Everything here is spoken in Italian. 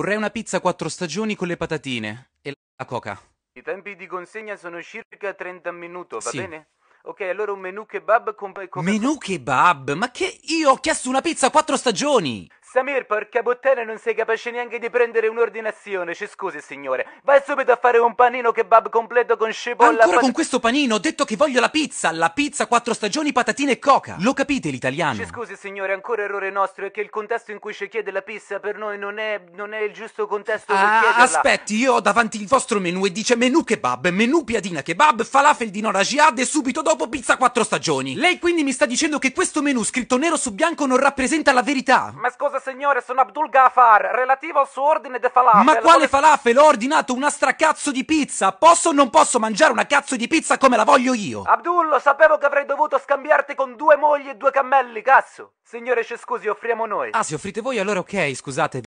Vorrei una pizza quattro stagioni con le patatine e la coca. I tempi di consegna sono circa 30 minuti, va sì. bene? Ok, allora un menù kebab con... con... Menù kebab? Ma che... Io ho chiesto una pizza quattro stagioni! Samir, porca bottana, non sei capace neanche di prendere un'ordinazione. Ci scusi, signore. Vai subito a fare un panino kebab completo con cipolla. Ancora pat- con questo panino? Ho detto che voglio la pizza. La pizza, quattro stagioni, patatine e coca. Lo capite l'italiano? Ci scusi, signore, ancora errore nostro. È che il contesto in cui ci chiede la pizza per noi non è, non è il giusto contesto per ah, Aspetti, io ho davanti il vostro menù e dice menù kebab, menù piadina kebab, falafel di Nora Jihad e subito dopo pizza quattro stagioni. Lei quindi mi sta dicendo che questo menù scritto nero su bianco non rappresenta la verità? Ma scusa, signore, sono Abdul Ghaffar, relativo al suo ordine de falafel. Ma quale falafel? Ho ordinato una stracazzo di pizza! Posso o non posso mangiare una cazzo di pizza come la voglio io? Abdul, sapevo che avrei dovuto scambiarti con due mogli e due cammelli, cazzo! Signore, ci scusi, offriamo noi. Ah, se offrite voi allora ok, scusate.